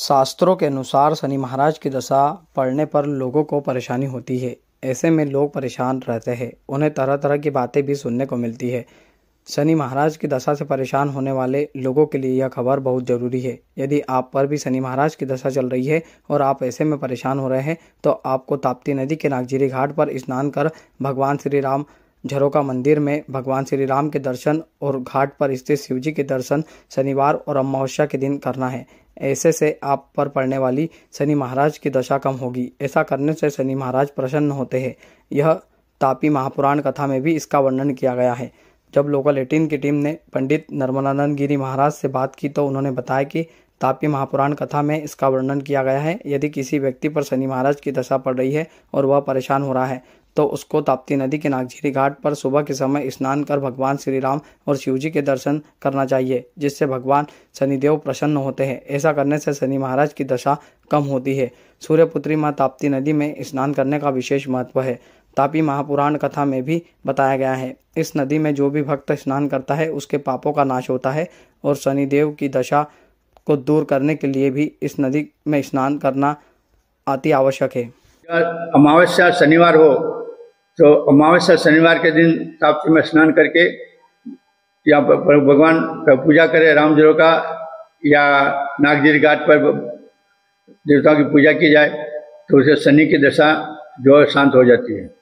शास्त्रों के अनुसार शनि महाराज की दशा पढ़ने पर लोगों को परेशानी होती है ऐसे में लोग परेशान रहते हैं उन्हें तरह तरह की बातें भी सुनने को मिलती है शनि महाराज की दशा से परेशान होने वाले लोगों के लिए यह खबर बहुत ज़रूरी है यदि आप पर भी शनि महाराज की दशा चल रही है और आप ऐसे में परेशान हो रहे हैं तो आपको ताप्ती नदी के नागजीरी घाट पर स्नान कर भगवान श्री राम झरोका मंदिर में भगवान श्री राम के दर्शन और घाट पर स्थित शिवजी के दर्शन शनिवार और अमावस्या के दिन करना है ऐसे से आप पर पड़ने वाली शनि महाराज की दशा कम होगी ऐसा करने से शनि महाराज प्रसन्न होते हैं यह तापी महापुराण कथा में भी इसका वर्णन किया गया है जब लोकल एटीन की टीम ने पंडित नर्मदानंद गिरी महाराज से बात की तो उन्होंने बताया कि तापी महापुराण कथा में इसका वर्णन किया गया है यदि किसी व्यक्ति पर शनि महाराज की दशा पड़ रही है और वह परेशान हो रहा है तो उसको ताप्ती नदी के नागझीरी घाट पर सुबह के समय स्नान कर भगवान श्री राम और शिवजी के दर्शन करना चाहिए जिससे भगवान शनिदेव प्रसन्न होते हैं ऐसा करने से शनि महाराज की दशा कम होती है सूर्यपुत्री माँ ताप्ती नदी में स्नान करने का विशेष महत्व है तापी महापुराण कथा में भी बताया गया है इस नदी में जो भी भक्त स्नान करता है उसके पापों का नाश होता है और शनिदेव की दशा को दूर करने के लिए भी इस नदी में स्नान करना अति आवश्यक है अमावस्या शनिवार हो तो अमावस्या शनिवार के दिन ताप्ती में स्नान करके या भगवान का पूजा करें रामजरो का या नागजीर घाट पर देवताओं की पूजा की जाए तो उसे शनि की दशा जो है शांत हो जाती है